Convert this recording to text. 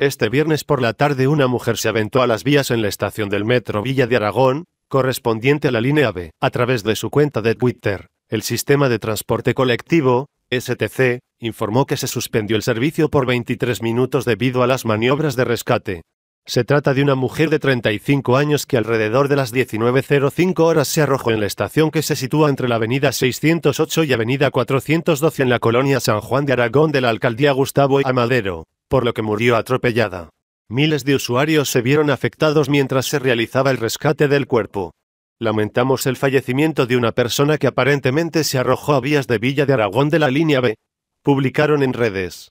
Este viernes por la tarde una mujer se aventó a las vías en la estación del metro Villa de Aragón, correspondiente a la línea B, a través de su cuenta de Twitter. El sistema de transporte colectivo, STC, informó que se suspendió el servicio por 23 minutos debido a las maniobras de rescate. Se trata de una mujer de 35 años que alrededor de las 19.05 horas se arrojó en la estación que se sitúa entre la avenida 608 y avenida 412 en la colonia San Juan de Aragón de la alcaldía Gustavo Amadero por lo que murió atropellada. Miles de usuarios se vieron afectados mientras se realizaba el rescate del cuerpo. Lamentamos el fallecimiento de una persona que aparentemente se arrojó a vías de Villa de Aragón de la línea B. Publicaron en redes.